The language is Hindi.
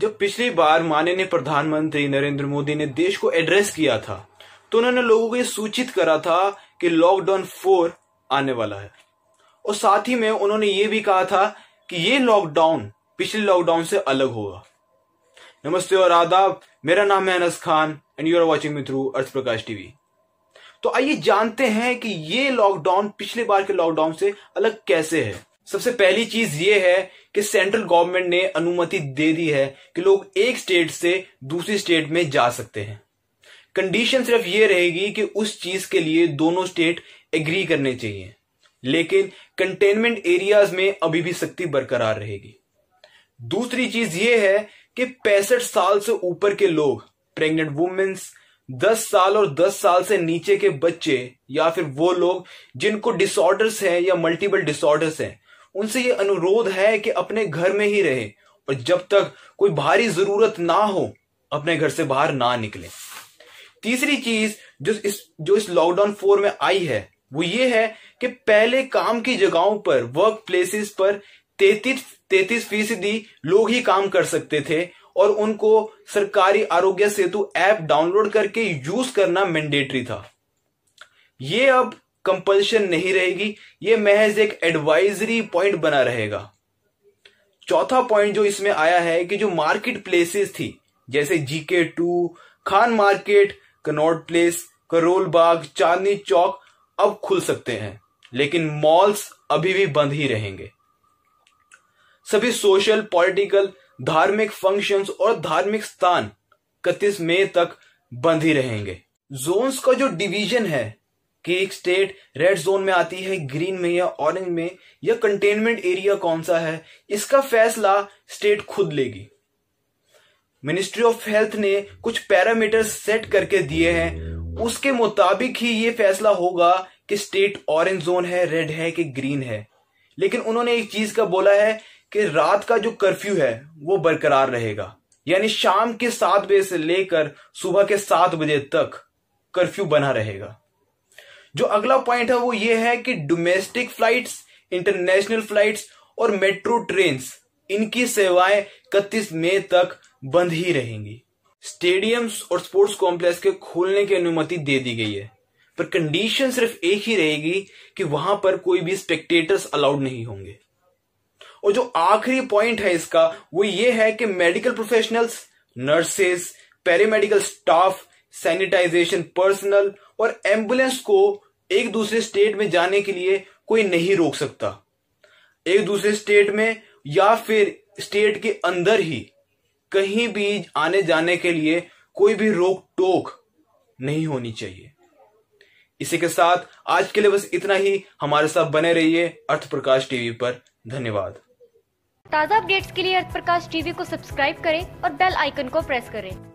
जब पिछली बार माननीय प्रधानमंत्री नरेंद्र मोदी ने देश को एड्रेस किया था तो उन्होंने लोगों को यह सूचित करा था कि लॉकडाउन फोर आने वाला है और साथ ही में उन्होंने ये भी कहा था कि ये लॉकडाउन पिछले लॉकडाउन से अलग होगा नमस्ते और आदाब मेरा नाम है Anas Khan and you are watching me through Arth Prakash TV तो आइए जानते हैं कि ये लॉकडाउन पिछले बार के लॉकडाउन से अलग कैसे है सबसे पहली चीज ये है कि सेंट्रल गवर्नमेंट ने अनुमति दे दी है कि लोग एक स्टेट से दूसरी स्टेट में जा सकते हैं कंडीशन सिर्फ ये रहेगी कि उस चीज के लिए दोनों स्टेट एग्री करने चाहिए लेकिन कंटेनमेंट एरियाज में अभी भी सख्ती बरकरार रहेगी दूसरी चीज ये है कि पैंसठ साल से ऊपर के लोग प्रेग्नेंट वुमेन्स दस साल और दस साल से नीचे के बच्चे या फिर वो लोग जिनको डिसऑर्डर्स हैं या मल्टीपल डिसऑर्डर्स हैं उनसे ये अनुरोध है कि अपने घर में ही रहे और जब तक कोई भारी जरूरत ना हो अपने घर से बाहर ना निकले तीसरी चीज जो इस जो इस लॉकडाउन फोर में आई है वो ये है कि पहले काम की जगहों पर वर्क प्लेसेस पर तैतीस तैतीस फीसदी लोग ही काम कर सकते थे और उनको सरकारी आरोग्य सेतु ऐप डाउनलोड करके यूज करना मैंडेटरी था ये अब कंपल्शन नहीं रहेगी ये महज एक एडवाइजरी पॉइंट बना रहेगा चौथा पॉइंट जो इसमें आया है कि जो मार्केट प्लेसेस थी जैसे GK two Khan market Connaught Place Karol Bagh Chandni Chowk अब खुल सकते हैं लेकिन मॉल्स अभी भी बंद ही रहेंगे सभी सोशल पॉलिटिकल धार्मिक फंक्शंस और धार्मिक स्थान इकतीस मई तक बंद ही रहेंगे जोन्स का जो डिवीजन है कि एक स्टेट रेड जोन में आती है ग्रीन में या ऑरेंज में या कंटेनमेंट एरिया कौन सा है इसका फैसला स्टेट खुद लेगी मिनिस्ट्री ऑफ हेल्थ ने कुछ पैरामीटर सेट करके दिए हैं उसके मुताबिक ही ये फैसला होगा कि स्टेट ऑरेंज जोन है रेड है कि ग्रीन है लेकिन उन्होंने एक चीज का बोला है कि रात का जो कर्फ्यू है वो बरकरार रहेगा यानी शाम के सात बजे से लेकर सुबह के सात बजे तक कर्फ्यू बना रहेगा जो अगला पॉइंट है वो ये है कि डोमेस्टिक फ्लाइट्स इंटरनेशनल फ्लाइट्स और मेट्रो ट्रेन इनकी सेवाएं इकतीस मई तक बंद ही रहेंगी स्टेडियम्स और स्पोर्ट्स कॉम्प्लेक्स के खोलने की अनुमति दे दी गई है पर कंडीशन सिर्फ एक ही रहेगी कि वहां पर कोई भी स्पेक्टेटर्स अलाउड नहीं होंगे और जो आखिरी पॉइंट है इसका वो ये है कि medical professionals nurses paramedical staff sanitization personal और एम्बुलेंस को एक दूसरे स्टेट में जाने के लिए कोई नहीं रोक सकता एक दूसरे स्टेट में या फिर स्टेट के अंदर ही कहीं भी आने जाने के लिए कोई भी रोक टोक नहीं होनी चाहिए इसी के साथ आज के लिए बस इतना ही हमारे साथ बने रहिए अर्थ प्रकाश टीवी पर धन्यवाद ताज़ा अपडेट्स के लिए अर्थ प्रकाश टीवी को सब्सक्राइब करें और बेल आइकन को प्रेस करें